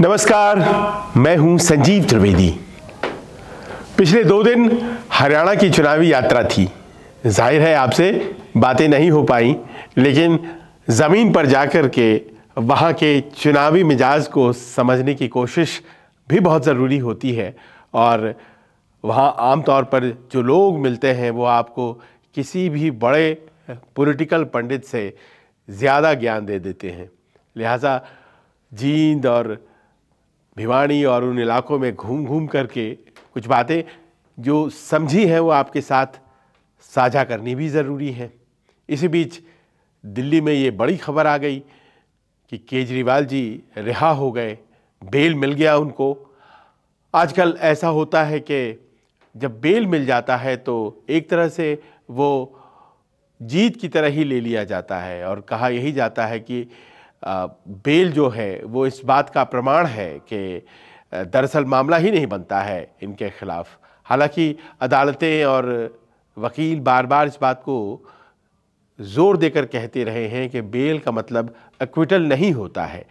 नमस्कार मैं हूं संजीव त्रिवेदी पिछले दो दिन हरियाणा की चुनावी यात्रा थी जाहिर है आपसे बातें नहीं हो पाई लेकिन ज़मीन पर जाकर के वहाँ के चुनावी मिजाज को समझने की कोशिश भी बहुत ज़रूरी होती है और वहाँ आम तौर पर जो लोग मिलते हैं वो आपको किसी भी बड़े पॉलिटिकल पंडित से ज़्यादा ज्ञान दे देते हैं लिहाजा जींद और भिवाड़ी और उन इलाकों में घूम घूम करके कुछ बातें जो समझी हैं वो आपके साथ साझा करनी भी ज़रूरी है इसी बीच दिल्ली में ये बड़ी खबर आ गई कि केजरीवाल जी रिहा हो गए बेल मिल गया उनको आजकल ऐसा होता है कि जब बेल मिल जाता है तो एक तरह से वो जीत की तरह ही ले लिया जाता है और कहा यही जाता है कि बेल जो है वो इस बात का प्रमाण है कि दरअसल मामला ही नहीं बनता है इनके खिलाफ हालांकि अदालतें और वकील बार बार इस बात को जोर देकर कहते रहे हैं कि बेल का मतलब एक्विटल नहीं होता है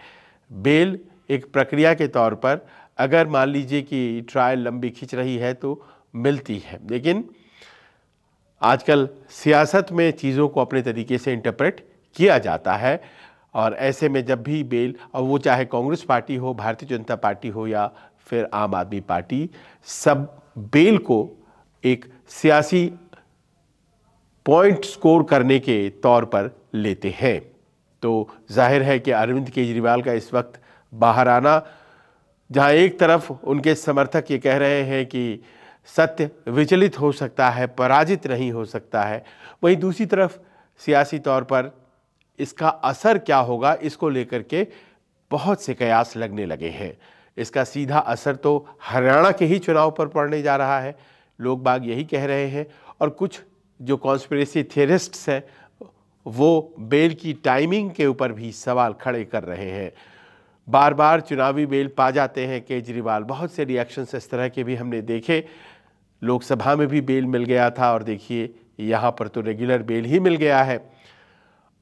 बेल एक प्रक्रिया के तौर पर अगर मान लीजिए कि ट्रायल लंबी खिंच रही है तो मिलती है लेकिन आजकल सियासत में चीज़ों को अपने तरीके से इंटरप्रेट किया जाता है और ऐसे में जब भी बेल और वो चाहे कांग्रेस पार्टी हो भारतीय जनता पार्टी हो या फिर आम आदमी पार्टी सब बेल को एक सियासी पॉइंट स्कोर करने के तौर पर लेते हैं तो जाहिर है कि अरविंद केजरीवाल का इस वक्त बाहर आना जहां एक तरफ उनके समर्थक ये कह रहे हैं कि सत्य विचलित हो सकता है पराजित नहीं हो सकता है वहीं दूसरी तरफ सियासी तौर पर इसका असर क्या होगा इसको लेकर के बहुत से कयास लगने लगे हैं इसका सीधा असर तो हरियाणा के ही चुनाव पर पड़ने जा रहा है लोग बाग यही कह रहे हैं और कुछ जो कॉन्स्परेसी थियरिस्ट्स हैं वो बेल की टाइमिंग के ऊपर भी सवाल खड़े कर रहे हैं बार बार चुनावी बेल पा जाते हैं केजरीवाल बहुत से रिएक्शंस इस तरह के भी हमने देखे लोकसभा में भी बेल मिल गया था और देखिए यहाँ पर तो रेगुलर बेल ही मिल गया है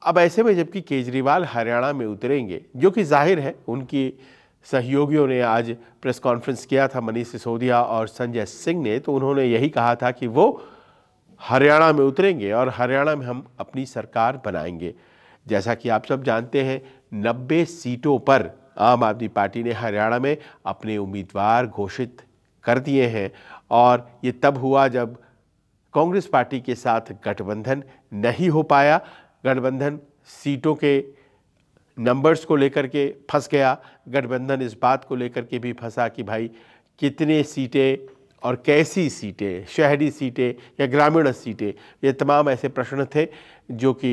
अब ऐसे में जबकि केजरीवाल हरियाणा में उतरेंगे जो कि जाहिर है उनकी सहयोगियों ने आज प्रेस कॉन्फ्रेंस किया था मनीष सिसोदिया और संजय सिंह ने तो उन्होंने यही कहा था कि वो हरियाणा में उतरेंगे और हरियाणा में हम अपनी सरकार बनाएंगे जैसा कि आप सब जानते हैं नब्बे सीटों पर आम आदमी पार्टी ने हरियाणा में अपने उम्मीदवार घोषित कर दिए हैं और ये तब हुआ जब कांग्रेस पार्टी के साथ गठबंधन नहीं हो पाया गठबंधन सीटों के नंबर्स को लेकर के फंस गया गठबंधन इस बात को लेकर के भी फंसा कि भाई कितने सीटें और कैसी सीटें शहरी सीटें या ग्रामीण सीटें ये तमाम ऐसे प्रश्न थे जो कि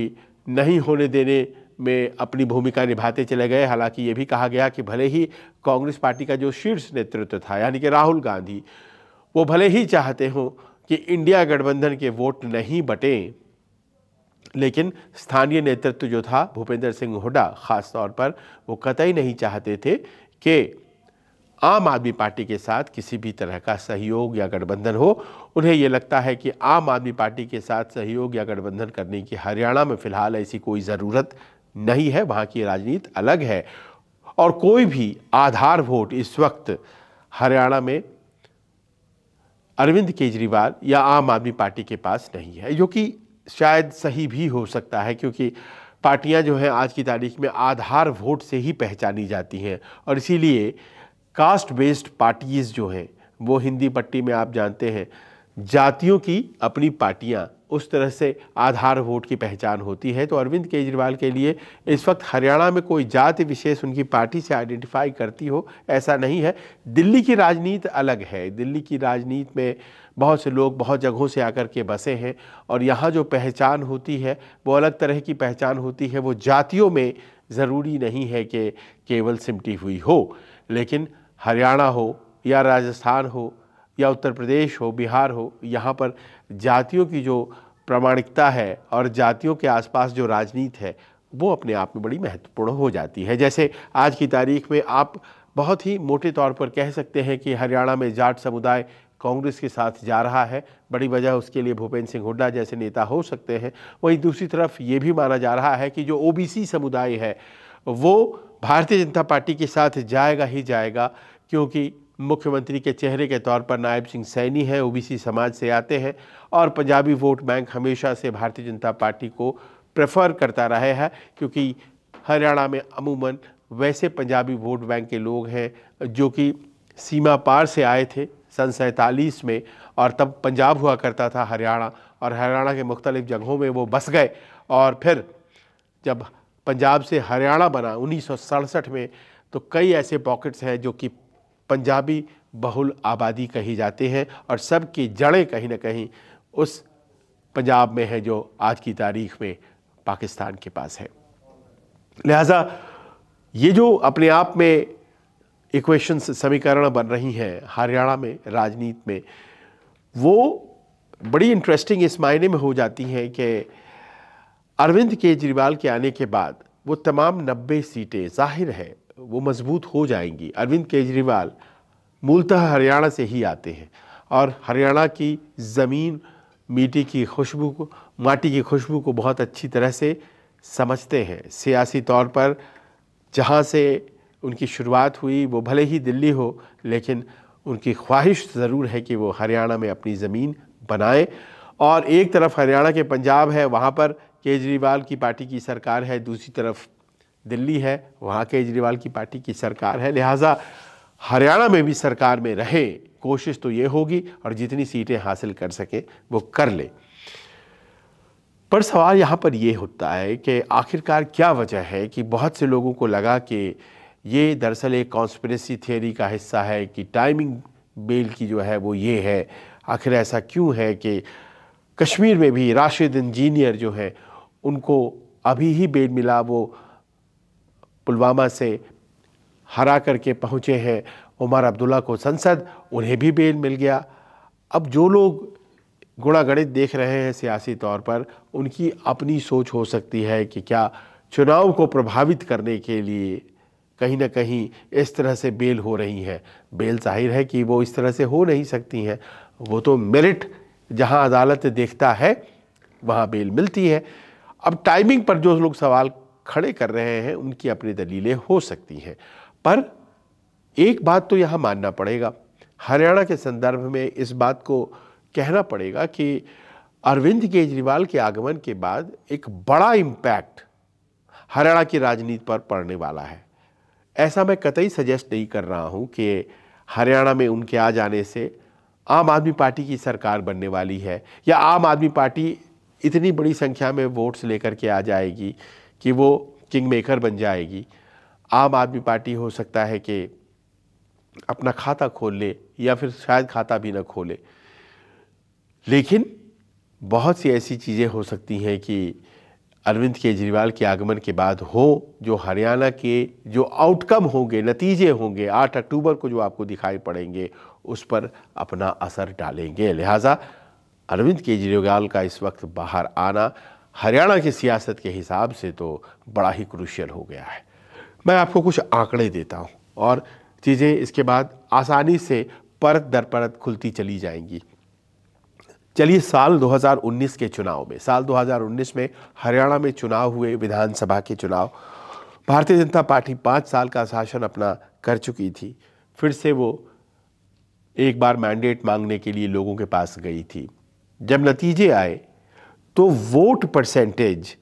नहीं होने देने में अपनी भूमिका निभाते चले गए हालांकि ये भी कहा गया कि भले ही कांग्रेस पार्टी का जो शीर्ष नेतृत्व था यानी कि राहुल गांधी वो भले ही चाहते हों कि इंडिया गठबंधन के वोट नहीं बटें लेकिन स्थानीय नेतृत्व जो था भूपेंद्र सिंह हुड्डा ख़ास तौर पर वो कतई नहीं चाहते थे कि आम आदमी पार्टी के साथ किसी भी तरह का सहयोग या गठबंधन हो उन्हें ये लगता है कि आम आदमी पार्टी के साथ सहयोग या गठबंधन करने की हरियाणा में फ़िलहाल ऐसी कोई ज़रूरत नहीं है वहाँ की राजनीति अलग है और कोई भी आधार वोट इस वक्त हरियाणा में अरविंद केजरीवाल या आम आदमी पार्टी के पास नहीं है जो कि शायद सही भी हो सकता है क्योंकि पार्टियां जो हैं आज की तारीख में आधार वोट से ही पहचानी जाती हैं और इसीलिए कास्ट बेस्ड पार्टीज़ जो हैं वो हिंदी पट्टी में आप जानते हैं जातियों की अपनी पार्टियां उस तरह से आधार वोट की पहचान होती है तो अरविंद केजरीवाल के लिए इस वक्त हरियाणा में कोई जाति विशेष उनकी पार्टी से आइडेंटिफाई करती हो ऐसा नहीं है दिल्ली की राजनीति अलग है दिल्ली की राजनीति में बहुत से लोग बहुत जगहों से आकर के बसे हैं और यहाँ जो पहचान होती है वो अलग तरह की पहचान होती है वो जातियों में ज़रूरी नहीं है कि केवल सिमटी हुई हो लेकिन हरियाणा हो या राजस्थान हो या उत्तर प्रदेश हो बिहार हो यहाँ पर जातियों की जो प्रामाणिकता है और जातियों के आसपास जो राजनीति है वो अपने आप में बड़ी महत्वपूर्ण हो जाती है जैसे आज की तारीख में आप बहुत ही मोटे तौर पर कह सकते हैं कि हरियाणा में जाट समुदाय कांग्रेस के साथ जा रहा है बड़ी वजह उसके लिए भूपेंद्र सिंह हुड्डा जैसे नेता हो सकते हैं वहीं दूसरी तरफ ये भी माना जा रहा है कि जो ओ समुदाय है वो भारतीय जनता पार्टी के साथ जाएगा ही जाएगा क्योंकि मुख्यमंत्री के चेहरे के तौर पर नायब सिंह सैनी है ओबीसी समाज से आते हैं और पंजाबी वोट बैंक हमेशा से भारतीय जनता पार्टी को प्रेफर करता रहे है क्योंकि हरियाणा में अमूमन वैसे पंजाबी वोट बैंक के लोग हैं जो कि सीमा पार से आए थे सन सैंतालीस में और तब पंजाब हुआ करता था हरियाणा और हरियाणा के मुख्तलिफ़ जगहों में वो बस गए और फिर जब पंजाब से हरियाणा बना उन्नीस में तो कई ऐसे पॉकेट्स हैं जो कि पंजाबी बहुल आबादी कही जाते हैं और सब की जड़ें कहीं ना कहीं उस पंजाब में है जो आज की तारीख में पाकिस्तान के पास है लिहाजा ये जो अपने आप में इक्वेशंस समीकरण बन रही हैं हरियाणा में राजनीति में वो बड़ी इंटरेस्टिंग इस मायने में हो जाती हैं कि अरविंद केजरीवाल के आने के बाद वो तमाम नब्बे सीटें जाहिर है वो मजबूत हो जाएंगी अरविंद केजरीवाल मूलतः हरियाणा से ही आते हैं और हरियाणा की ज़मीन मिट्टी की खुशबू को माटी की खुशबू को बहुत अच्छी तरह से समझते हैं सियासी तौर पर जहाँ से उनकी शुरुआत हुई वो भले ही दिल्ली हो लेकिन उनकी ख्वाहिश ज़रूर है कि वो हरियाणा में अपनी ज़मीन बनाएं और एक तरफ हरियाणा के पंजाब है वहाँ पर केजरीवाल की पार्टी की सरकार है दूसरी तरफ दिल्ली है वहाँ केजरीवाल की पार्टी की सरकार है लिहाजा हरियाणा में भी सरकार में रहे कोशिश तो ये होगी और जितनी सीटें हासिल कर सकें वो कर लें पर सवाल यहाँ पर ये होता है कि आखिरकार क्या वजह है कि बहुत से लोगों को लगा कि ये दरअसल एक कॉन्स्परेसी थियरी का हिस्सा है कि टाइमिंग बेल की जो है वो ये है आखिर ऐसा क्यों है कि कश्मीर में भी राशिद इंजीनियर जो है उनको अभी ही बेल मिला वो पुलवामा से हरा करके पहुँचे हैं उमर अब्दुल्ला को संसद उन्हें भी बेल मिल गया अब जो लोग गुणागणित देख रहे हैं सियासी तौर पर उनकी अपनी सोच हो सकती है कि क्या चुनाव को प्रभावित करने के लिए कहीं ना कहीं इस तरह से बेल हो रही हैं बेल जाहिर है कि वो इस तरह से हो नहीं सकती हैं वो तो मेरिट जहां अदालत देखता है वहां बेल मिलती है अब टाइमिंग पर जो लोग सवाल खड़े कर रहे हैं उनकी अपनी दलीलें हो सकती हैं पर एक बात तो यहाँ मानना पड़ेगा हरियाणा के संदर्भ में इस बात को कहना पड़ेगा कि अरविंद केजरीवाल के आगमन के बाद एक बड़ा इम्पैक्ट हरियाणा की राजनीति पर पड़ने वाला है ऐसा मैं कतई सजेस्ट नहीं कर रहा हूँ कि हरियाणा में उनके आ जाने से आम आदमी पार्टी की सरकार बनने वाली है या आम आदमी पार्टी इतनी बड़ी संख्या में वोट्स लेकर के आ जाएगी कि वो किंग मेकर बन जाएगी आम आदमी पार्टी हो सकता है कि अपना खाता खोल ले या फिर शायद खाता भी ना खोले लेकिन बहुत सी ऐसी चीज़ें हो सकती हैं कि अरविंद केजरीवाल के आगमन के बाद हो जो हरियाणा के जो आउटकम होंगे नतीजे होंगे 8 अक्टूबर को जो आपको दिखाई पड़ेंगे उस पर अपना असर डालेंगे लिहाजा अरविंद केजरीवाल का इस वक्त बाहर आना हरियाणा की सियासत के हिसाब से तो बड़ा ही क्रूशियल हो गया है मैं आपको कुछ आंकड़े देता हूँ और चीज़ें इसके बाद आसानी से परत दर परत खुलती चली जाएंगी चलिए साल 2019 के चुनाव में साल 2019 में हरियाणा में चुनाव हुए विधानसभा के चुनाव भारतीय जनता पार्टी पाँच साल का शासन अपना कर चुकी थी फिर से वो एक बार मैंडेट मांगने के लिए लोगों के पास गई थी जब नतीजे आए तो वोट परसेंटेज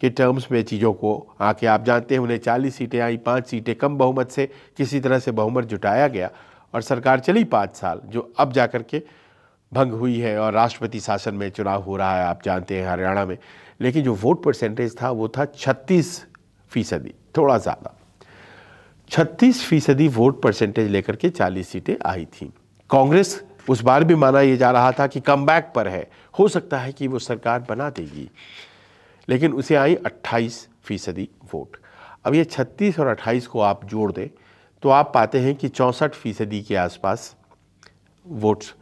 के टर्म्स में चीज़ों को आके आप जानते हैं उन्हें चालीस सीटें आई पाँच सीटें कम बहुमत से किसी तरह से बहुमत जुटाया गया और सरकार चली पाँच साल जो अब जा के भंग हुई है और राष्ट्रपति शासन में चुनाव हो रहा है आप जानते हैं हरियाणा में लेकिन जो वोट परसेंटेज था वो था छत्तीस फीसदी थोड़ा ज़्यादा छत्तीस फीसदी वोट परसेंटेज लेकर के चालीस सीटें आई थी कांग्रेस उस बार भी माना यह जा रहा था कि कम पर है हो सकता है कि वो सरकार बना देगी लेकिन उसे आई अट्ठाईस फीसदी वोट अब ये छत्तीस और अट्ठाईस को आप जोड़ दें तो आप पाते हैं कि चौंसठ फीसदी के आसपास वोट्स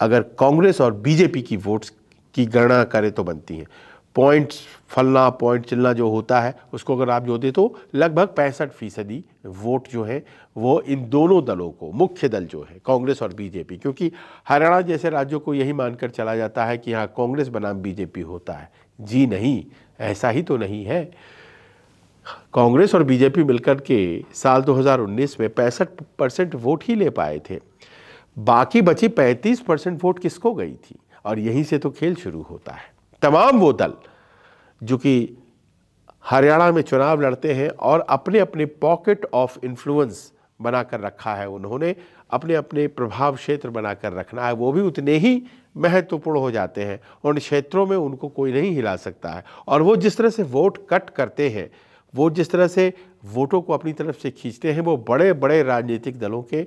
अगर कांग्रेस और बीजेपी की वोट्स की गणना करें तो बनती हैं पॉइंट्स फलना पॉइंट चिलना जो होता है उसको अगर आप जोड़ते तो लगभग पैंसठ फीसदी वोट जो है वो इन दोनों दलों को मुख्य दल जो है कांग्रेस और बीजेपी क्योंकि हरियाणा जैसे राज्यों को यही मानकर चला जाता है कि हाँ कांग्रेस बनाम बीजेपी होता है जी नहीं ऐसा ही तो नहीं है कांग्रेस और बीजेपी मिलकर के साल 2019 में पैंसठ परसेंट वोट ही ले पाए थे बाकी बची 35 परसेंट वोट किसको गई थी और यहीं से तो खेल शुरू होता है तमाम वो दल जो कि हरियाणा में चुनाव लड़ते हैं और अपने अपने पॉकेट ऑफ इन्फ्लुएंस बनाकर रखा है उन्होंने अपने अपने प्रभाव क्षेत्र बनाकर रखना है वो भी उतने ही महत्वपूर्ण हो जाते हैं उन क्षेत्रों में उनको कोई नहीं हिला सकता है और वो जिस तरह से वोट कट करते हैं वो जिस तरह से वोटों को अपनी तरफ से खींचते हैं वो बड़े बड़े राजनीतिक दलों के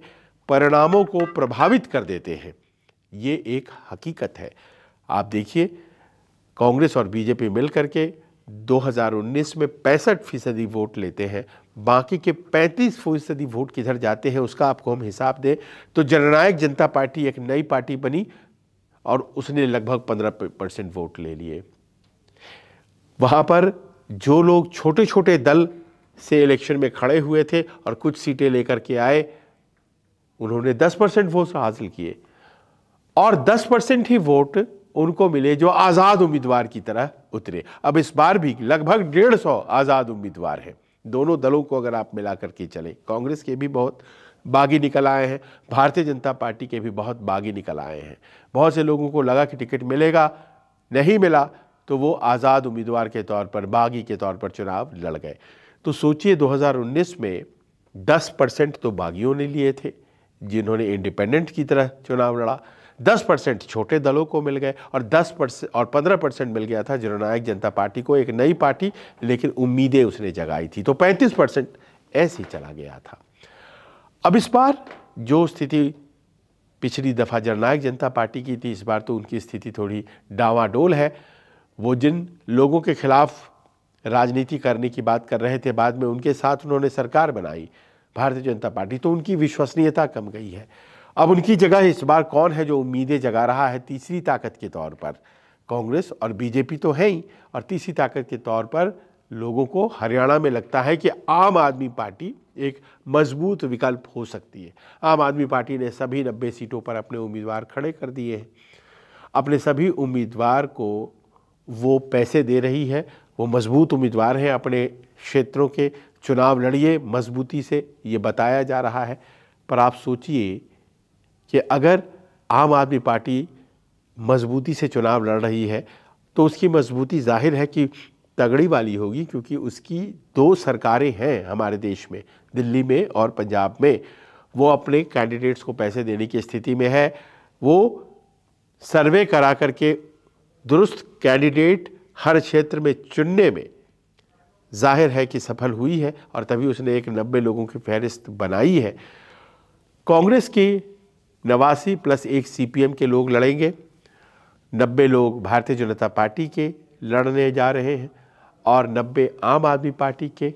परिणामों को प्रभावित कर देते हैं ये एक हकीकत है आप देखिए कांग्रेस और बीजेपी मिल करके 2019 में पैंसठ फीसदी वोट लेते हैं बाकी के 35 फीसदी वोट किधर जाते हैं उसका आपको हम हिसाब दें तो जननायक जनता पार्टी एक नई पार्टी बनी और उसने लगभग 15 परसेंट वोट ले लिए वहाँ पर जो लोग छोटे छोटे दल से इलेक्शन में खड़े हुए थे और कुछ सीटें लेकर के आए उन्होंने 10 परसेंट वोट हासिल किए और 10 परसेंट ही वोट उनको मिले जो आज़ाद उम्मीदवार की तरह उतरे अब इस बार भी लगभग डेढ़ सौ आज़ाद उम्मीदवार हैं दोनों दलों को अगर आप मिला करके चले कांग्रेस के भी बहुत बागी निकल आए हैं भारतीय जनता पार्टी के भी बहुत बागी निकल आए हैं बहुत से लोगों को लगा कि टिकट मिलेगा नहीं मिला तो वो आज़ाद उम्मीदवार के तौर पर बागी के तौर पर चुनाव लड़ गए तो सोचिए 2019 में 10 परसेंट तो बागियों ने लिए थे जिन्होंने इंडिपेंडेंट की तरह चुनाव लड़ा 10 परसेंट छोटे दलों को मिल गए और 10 परसेंट और 15 परसेंट मिल गया था जननायक जनता पार्टी को एक नई पार्टी लेकिन उम्मीदें उसने जगाई थी तो 35 परसेंट ऐसे ही चला गया था अब इस बार जो स्थिति पिछली दफ़ा जननायक जनता पार्टी की थी इस बार तो उनकी स्थिति थोड़ी डावाडोल है वो जिन लोगों के खिलाफ राजनीति करने की बात कर रहे थे बाद में उनके साथ उन्होंने सरकार बनाई भारतीय जनता पार्टी तो उनकी विश्वसनीयता कम गई है अब उनकी जगह इस बार कौन है जो उम्मीदें जगा रहा है तीसरी ताकत के तौर पर कांग्रेस और बीजेपी तो है ही और तीसरी ताकत के तौर पर लोगों को हरियाणा में लगता है कि आम आदमी पार्टी एक मजबूत विकल्प हो सकती है आम आदमी पार्टी ने सभी नब्बे सीटों पर अपने उम्मीदवार खड़े कर दिए हैं अपने सभी उम्मीदवार को वो पैसे दे रही है वो मजबूत उम्मीदवार हैं अपने क्षेत्रों के चुनाव लड़िए मजबूती से ये बताया जा रहा है पर आप सोचिए कि अगर आम आदमी पार्टी मजबूती से चुनाव लड़ रही है तो उसकी मजबूती जाहिर है कि तगड़ी वाली होगी क्योंकि उसकी दो सरकारें हैं हमारे देश में दिल्ली में और पंजाब में वो अपने कैंडिडेट्स को पैसे देने की स्थिति में है वो सर्वे करा करके दुरुस्त कैंडिडेट हर क्षेत्र में चुनने में जाहिर है कि सफल हुई है और तभी उसने एक नब्बे लोगों की फहरिस्त बनाई है कांग्रेस के नवासी प्लस एक सीपीएम के लोग लड़ेंगे नब्बे लोग भारतीय जनता पार्टी के लड़ने जा रहे हैं और नब्बे आम आदमी पार्टी के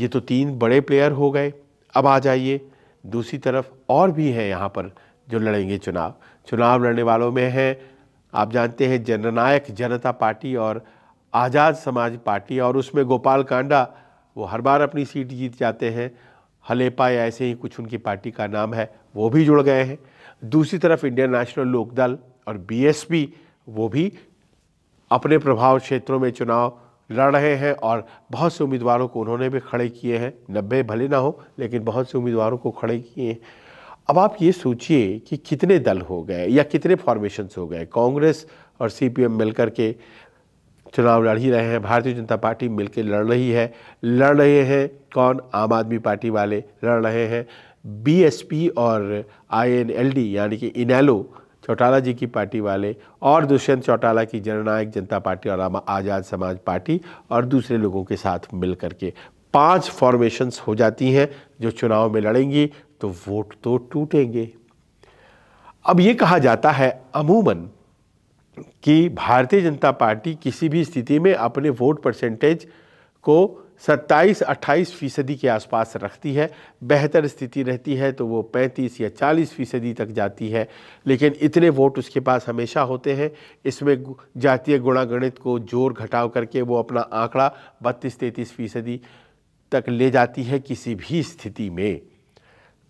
ये तो तीन बड़े प्लेयर हो गए अब आ जाइए दूसरी तरफ और भी हैं यहाँ पर जो लड़ेंगे चुनाव चुनाव लड़ने वालों में हैं आप जानते हैं जननायक जनता पार्टी और आज़ाद समाज पार्टी और उसमें गोपाल कांडा वो हर बार अपनी सीट जीत जाते हैं हलेपा या ऐसे ही कुछ उनकी पार्टी का नाम है वो भी जुड़ गए हैं दूसरी तरफ इंडियन नेशनल लोकदल और बीएसपी वो भी अपने प्रभाव क्षेत्रों में चुनाव लड़ रहे हैं और बहुत से उम्मीदवारों को उन्होंने भी खड़े किए हैं नब्बे भले ना हो लेकिन बहुत से उम्मीदवारों को खड़े किए हैं अब आप ये सोचिए कि कितने दल हो गए या कितने फॉर्मेशंस हो गए कांग्रेस और सीपीएम मिलकर के चुनाव लड़ ही रहे हैं भारतीय जनता पार्टी मिलकर लड़ रही है लड़ रहे हैं कौन आम आदमी पार्टी वाले लड़ रहे हैं बीएसपी और आईएनएलडी यानी कि इनैलो चौटाला जी की पार्टी वाले और दुष्यंत चौटाला की जननायक जनता पार्टी और आज़ाद समाज पार्टी और दूसरे लोगों के साथ मिल के पांच फॉर्मेशंस हो जाती हैं जो चुनाव में लड़ेंगी तो वोट तो टूटेंगे अब ये कहा जाता है अमूमन कि भारतीय जनता पार्टी किसी भी स्थिति में अपने वोट परसेंटेज को 27-28 फीसदी के आसपास रखती है बेहतर स्थिति रहती है तो वो 35 या 40 फीसदी तक जाती है लेकिन इतने वोट उसके पास हमेशा होते हैं इसमें जातीय गुणागणित को जोर घटाव करके वो अपना आंकड़ा 32-33 फीसदी तक ले जाती है किसी भी स्थिति में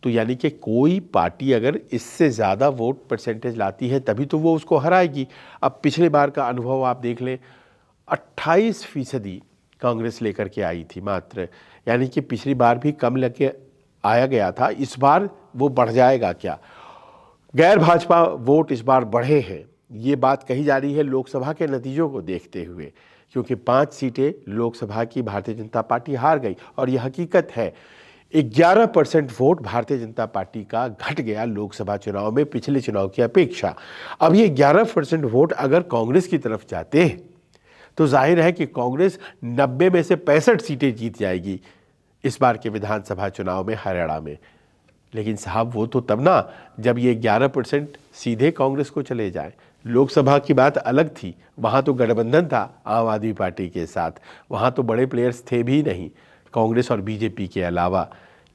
तो यानी कि कोई पार्टी अगर इससे ज़्यादा वोट परसेंटेज लाती है तभी तो वो उसको हराएगी अब पिछले बार का अनुभव आप देख लें 28 फीसदी कांग्रेस लेकर के आई थी मात्र यानी कि पिछली बार भी कम लग आया गया था इस बार वो बढ़ जाएगा क्या गैर भाजपा वोट इस बार बढ़े हैं ये बात कही जा रही है लोकसभा के नतीजों को देखते हुए क्योंकि पाँच सीटें लोकसभा की भारतीय जनता पार्टी हार गई और यह हकीकत है 11 परसेंट वोट भारतीय जनता पार्टी का घट गया लोकसभा चुनाव में पिछले चुनाव की अपेक्षा अब ये 11 परसेंट वोट अगर कांग्रेस की तरफ जाते हैं तो जाहिर है कि कांग्रेस 90 में से पैंसठ सीटें जीत जाएगी इस बार के विधानसभा चुनाव में हरियाणा में लेकिन साहब वो तो तब ना जब ये 11 परसेंट सीधे कांग्रेस को चले जाए लोकसभा की बात अलग थी वहाँ तो गठबंधन था आम आदमी पार्टी के साथ वहाँ तो बड़े प्लेयर्स थे भी नहीं कांग्रेस और बीजेपी के अलावा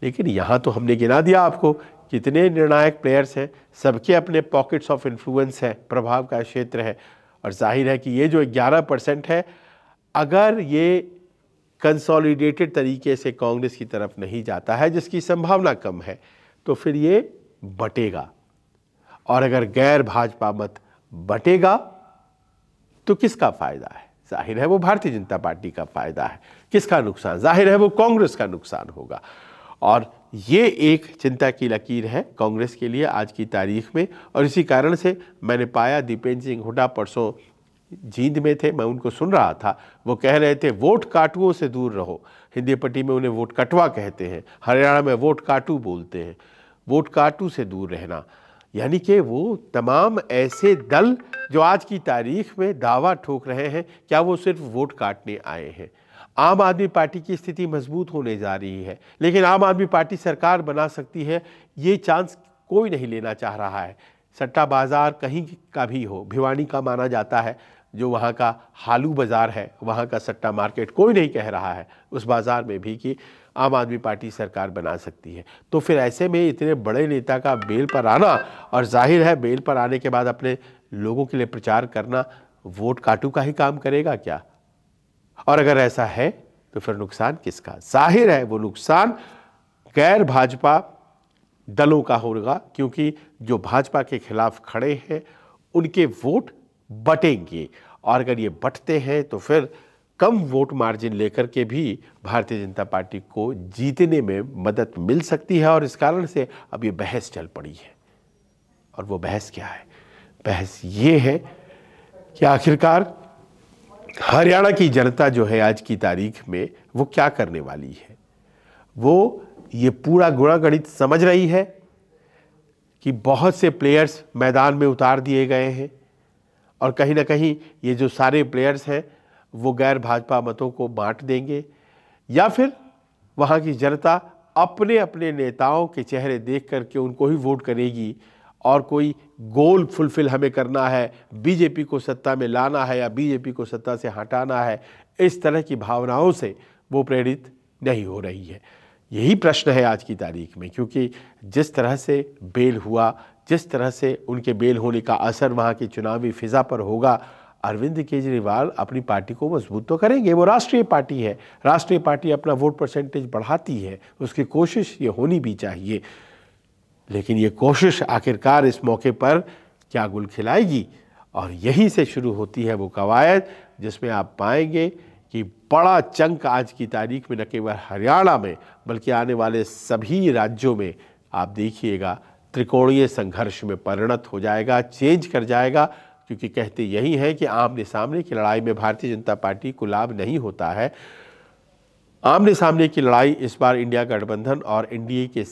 लेकिन यहाँ तो हमने गिना दिया आपको जितने निर्णायक प्लेयर्स हैं सबके अपने पॉकेट्स ऑफ इन्फ्लुएंस हैं प्रभाव का क्षेत्र है और जाहिर है कि ये जो 11 परसेंट है अगर ये कंसोलिडेटेड तरीके से कांग्रेस की तरफ नहीं जाता है जिसकी संभावना कम है तो फिर ये बटेगा और अगर गैर भाजपा मत बटेगा तो किसका फ़ायदा है जाहिर है वो भारतीय जनता पार्टी का फ़ायदा है किसका नुकसान जाहिर है वो कांग्रेस का नुकसान होगा और ये एक चिंता की लकीर है कांग्रेस के लिए आज की तारीख में और इसी कारण से मैंने पाया दीपेंद्र सिंह हुडा परसों जींद में थे मैं उनको सुन रहा था वो कह रहे थे वोट काटुओं से दूर रहो हिंदी पट्टी में उन्हें वोट कटवा कहते हैं हरियाणा में वोट काटू बोलते हैं वोट काटू से दूर रहना यानी कि वो तमाम ऐसे दल जो आज की तारीख में दावा ठोक रहे हैं क्या वो सिर्फ वोट काटने आए हैं आम आदमी पार्टी की स्थिति मजबूत होने जा रही है लेकिन आम आदमी पार्टी सरकार बना सकती है ये चांस कोई नहीं लेना चाह रहा है सट्टा बाज़ार कहीं का भी हो भिवानी का माना जाता है जो वहाँ का हालू बाज़ार है वहाँ का सट्टा मार्केट कोई नहीं कह रहा है उस बाज़ार में भी कि आम आदमी पार्टी सरकार बना सकती है तो फिर ऐसे में इतने बड़े नेता का बेल पर आना और जाहिर है बेल पर आने के बाद अपने लोगों के लिए प्रचार करना वोट काटू का ही काम करेगा क्या और अगर ऐसा है तो फिर नुकसान किसका जाहिर है वो नुकसान गैर भाजपा दलों का होगा क्योंकि जो भाजपा के खिलाफ खड़े हैं उनके वोट बटेंगे और अगर ये बटते हैं तो फिर कम वोट मार्जिन लेकर के भी भारतीय जनता पार्टी को जीतने में मदद मिल सकती है और इस कारण से अब ये बहस चल पड़ी है और वो बहस क्या है बहस ये है कि आखिरकार हरियाणा की जनता जो है आज की तारीख में वो क्या करने वाली है वो ये पूरा गुणा गणित समझ रही है कि बहुत से प्लेयर्स मैदान में उतार दिए गए हैं और कहीं ना कहीं ये जो सारे प्लेयर्स हैं वो गैर भाजपा मतों को बांट देंगे या फिर वहाँ की जनता अपने अपने नेताओं के चेहरे देख करके उनको ही वोट करेगी और कोई गोल फुलफिल हमें करना है बीजेपी को सत्ता में लाना है या बीजेपी को सत्ता से हटाना है इस तरह की भावनाओं से वो प्रेरित नहीं हो रही है यही प्रश्न है आज की तारीख में क्योंकि जिस तरह से बेल हुआ जिस तरह से उनके बेल होने का असर वहाँ की चुनावी फिजा पर होगा अरविंद केजरीवाल अपनी पार्टी को मजबूत तो करेंगे वो राष्ट्रीय पार्टी है राष्ट्रीय पार्टी अपना वोट परसेंटेज बढ़ाती है उसकी कोशिश ये होनी भी चाहिए लेकिन ये कोशिश आखिरकार इस मौके पर क्या गुल खिलाएगी और यहीं से शुरू होती है वो कवायद जिसमें आप पाएंगे कि बड़ा चंक आज की तारीख में न केवल हरियाणा में बल्कि आने वाले सभी राज्यों में आप देखिएगा त्रिकोणीय संघर्ष में परिणत हो जाएगा चेंज कर जाएगा क्योंकि कहते यही हैं कि आमने सामने की लड़ाई में भारतीय जनता पार्टी को लाभ नहीं होता है आमने सामने की लड़ाई इस बार इंडिया गठबंधन और एनडीए के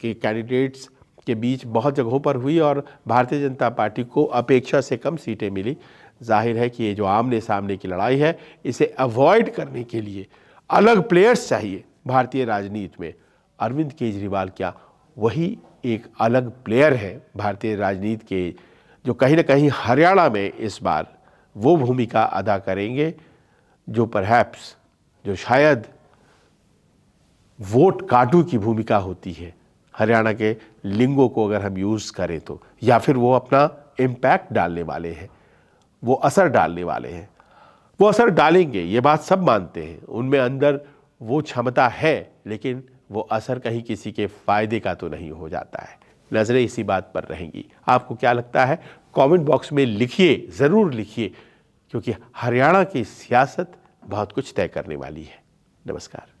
के कैंडिडेट्स के बीच बहुत जगहों पर हुई और भारतीय जनता पार्टी को अपेक्षा से कम सीटें मिली जाहिर है कि ये जो आमने सामने की लड़ाई है इसे अवॉइड करने के लिए अलग प्लेयर्स चाहिए भारतीय राजनीति में अरविंद केजरीवाल क्या वही एक अलग प्लेयर है भारतीय राजनीति के जो कहीं ना कहीं हरियाणा में इस बार वो भूमिका अदा करेंगे जो परहैप्स जो शायद वोट काटू की भूमिका होती है हरियाणा के लिंगों को अगर हम यूज़ करें तो या फिर वो अपना इम्पैक्ट डालने वाले हैं वो असर डालने वाले हैं वो असर डालेंगे ये बात सब मानते हैं उनमें अंदर वो क्षमता है लेकिन वो असर कहीं किसी के फ़ायदे का तो नहीं हो जाता है नज़रें इसी बात पर रहेंगी आपको क्या लगता है कमेंट बॉक्स में लिखिए ज़रूर लिखिए क्योंकि हरियाणा की सियासत बहुत कुछ तय करने वाली है नमस्कार